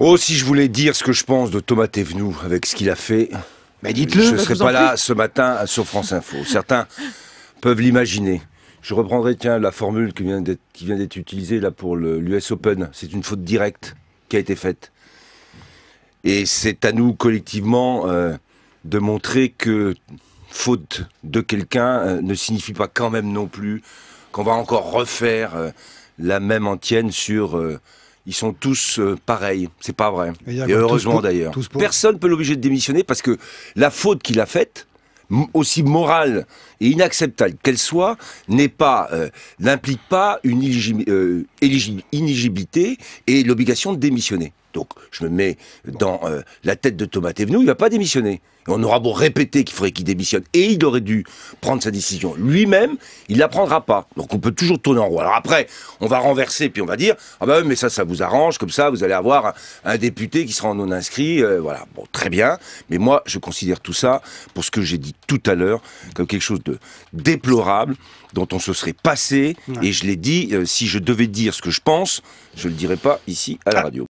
Oh, si je voulais dire ce que je pense de Thomas Thévenoud avec ce qu'il a fait, mais dites-le. Je ne serais pas là ce matin sur France Info. Certains peuvent l'imaginer. Je reprendrai tiens la formule qui vient d'être utilisée là pour l'US Open. C'est une faute directe qui a été faite. Et c'est à nous collectivement euh, de montrer que faute de quelqu'un euh, ne signifie pas quand même non plus qu'on va encore refaire euh, la même antienne sur ils sont tous euh, pareils. C'est pas vrai. Et, heureusement d'ailleurs. Personne ne peut l'obliger de démissionner parce que la faute qu'il a faite, aussi morale et inacceptable qu'elle soit, n'est pas, euh, n'implique pas une euh, inéligibilité et l'obligation de démissionner. Donc je me mets dans euh, la tête de Thomas Thévenoud, il ne va pas démissionner. on aura beau répéter qu'il faudrait qu'il démissionne, et il aurait dû prendre sa décision lui-même, il la prendra pas. Donc on peut toujours tourner en rond. Alors après, on va renverser, puis on va dire, ah ben oui, mais ça, ça vous arrange, comme ça, vous allez avoir un, député qui sera en non-inscrit, euh, voilà, bon, très bien. Mais moi, je considère tout ça, pour ce que j'ai dit tout à l'heure, comme quelque chose de déplorable, dont on se serait passé, et je l'ai dit, euh, si je devais dire ce que je pense, je le dirais pas ici à la ah. radio.